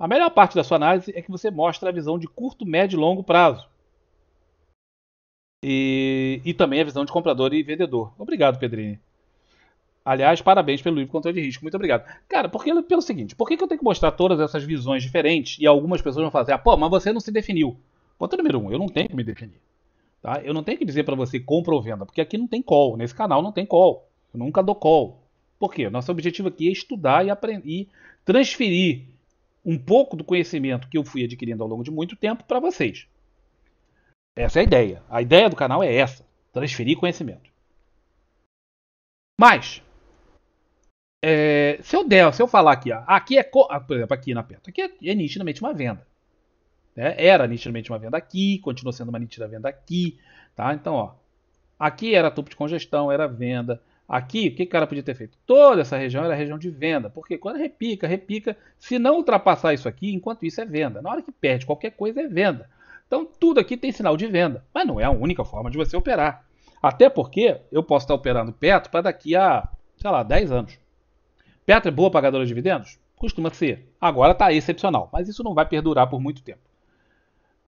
A melhor parte da sua análise é que você mostra a visão de curto, médio e longo prazo. E, e também a visão de comprador e vendedor. Obrigado, Pedrinho. Aliás, parabéns pelo livro Controle de Risco. Muito obrigado. Cara, porque pelo seguinte, por que, eu tenho que mostrar todas essas visões diferentes? E algumas pessoas vão fazer, ah, pô, mas você não se definiu. Ponto número um, eu não tenho que me definir. Tá? Eu não tenho que dizer para você compra ou venda, porque aqui não tem call. Nesse canal não tem call. Eu nunca dou call. Por quê? Nosso objetivo aqui é estudar e, aprender, e transferir um pouco do conhecimento que eu fui adquirindo ao longo de muito tempo para vocês. Essa é a ideia. A ideia do canal é essa: transferir conhecimento. Mas, é, se eu der, se eu falar aqui, ó, aqui é, ah, por exemplo, aqui na perto, aqui é, é nitidamente uma venda. Né? Era nitidamente uma venda aqui, continua sendo uma nitida venda aqui, tá? Então, ó, aqui era topo de congestão, era venda, Aqui, o que o cara podia ter feito? Toda essa região era região de venda, porque quando repica, repica, se não ultrapassar isso aqui, enquanto isso é venda. Na hora que perde qualquer coisa, é venda. Então tudo aqui tem sinal de venda, mas não é a única forma de você operar. Até porque eu posso estar operando Petro para daqui a, sei lá, 10 anos. Petro é boa pagadora de dividendos? Costuma ser. Agora está excepcional, mas isso não vai perdurar por muito tempo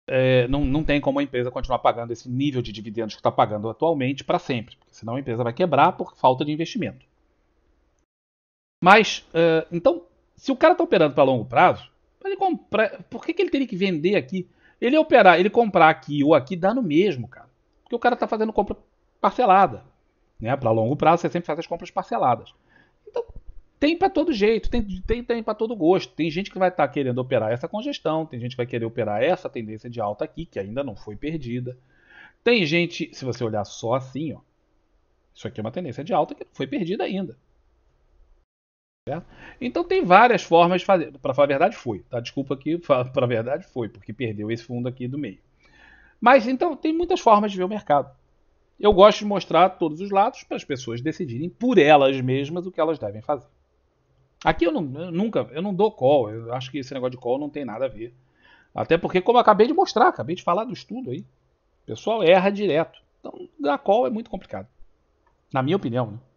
é, não, não tem como a empresa continuar pagando esse nível de dividendos que está pagando atualmente para sempre, porque senão a empresa vai quebrar por falta de investimento. Mas, é, então, se o cara está operando para longo prazo, ele compra, por que, que ele teria que vender aqui? Ele operar, ele comprar aqui ou aqui dá no mesmo, cara. Porque o cara está fazendo compra parcelada. Né? Para longo prazo, você sempre faz as compras parceladas. Tem para todo jeito, tem, tem, tem para todo gosto. Tem gente que vai estar tá querendo operar essa congestão, tem gente que vai querer operar essa tendência de alta aqui, que ainda não foi perdida. Tem gente, se você olhar só assim, ó, isso aqui é uma tendência de alta que não foi perdida ainda. Certo? Então tem várias formas de fazer. Para falar a verdade, foi. Tá? Desculpa aqui, para a verdade, foi, porque perdeu esse fundo aqui do meio. Mas então tem muitas formas de ver o mercado. Eu gosto de mostrar todos os lados para as pessoas decidirem por elas mesmas o que elas devem fazer. Aqui eu, não, eu nunca, eu não dou call, eu acho que esse negócio de call não tem nada a ver. Até porque, como eu acabei de mostrar, acabei de falar do estudo aí, o pessoal erra direto. Então, dar call é muito complicado. Na minha opinião, né?